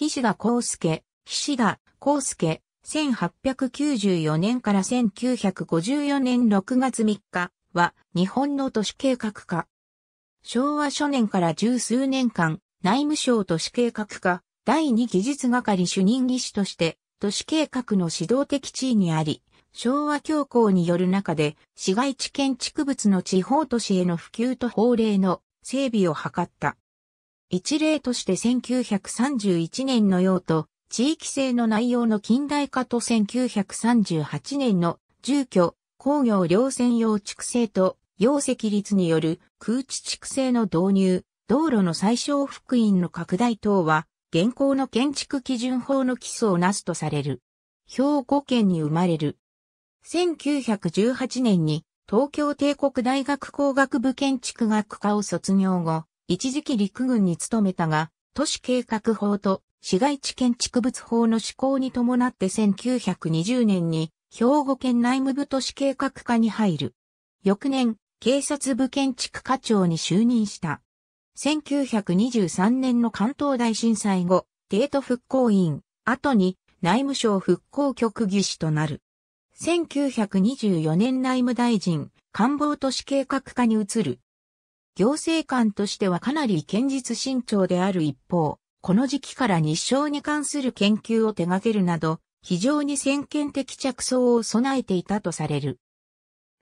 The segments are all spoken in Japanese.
菱田康介、菱田康介、1894年から1954年6月3日は日本の都市計画課。昭和初年から十数年間、内務省都市計画課、第二技術係主任技師として、都市計画の指導的地位にあり、昭和恐慌による中で、市街地建築物の地方都市への普及と法令の整備を図った。一例として1931年の用途、地域性の内容の近代化と1938年の住居、工業両専用畜生と容積率による空地畜生の導入、道路の最小福音の拡大等は、現行の建築基準法の基礎をなすとされる。兵庫県に生まれる。1918年に東京帝国大学工学部建築学科を卒業後、一時期陸軍に勤めたが、都市計画法と市街地建築物法の施行に伴って1920年に兵庫県内務部都市計画課に入る。翌年、警察部建築課長に就任した。1923年の関東大震災後、帝都復興院、後に内務省復興局技師となる。1924年内務大臣、官房都市計画課に移る。行政官としてはかなり堅実慎重である一方、この時期から日照に関する研究を手掛けるなど、非常に先見的着想を備えていたとされる。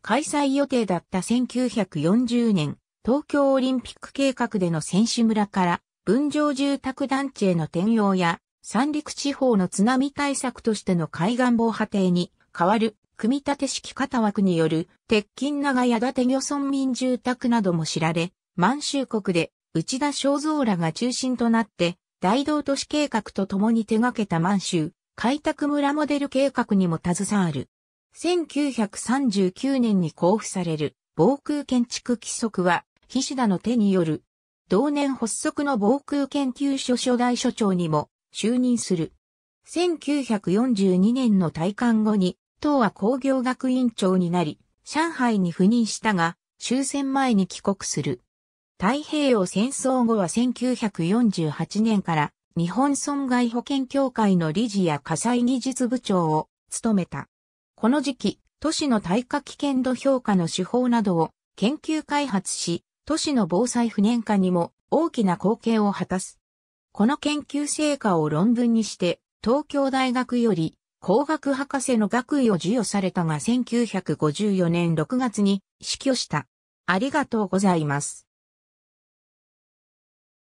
開催予定だった1940年、東京オリンピック計画での選手村から分譲住宅団地への転用や三陸地方の津波対策としての海岸防波堤に変わる組み立て式型枠による鉄筋長屋建て漁村民住宅なども知られ、満州国で内田正造らが中心となって、大道都市計画と共に手掛けた満州、開拓村モデル計画にも携わる。1939年に交付される防空建築規則は、菱田の手による。同年発足の防空研究所初代所長にも就任する。1942年の退官後に党は工業学院長になり、上海に赴任したが、終戦前に帰国する。太平洋戦争後は1948年から日本損害保険協会の理事や火災技術部長を務めた。この時期、都市の耐火危険度評価の手法などを研究開発し、都市の防災不燃化にも大きな貢献を果たす。この研究成果を論文にして、東京大学より工学博士の学位を授与されたが1954年6月に死去した。ありがとうございます。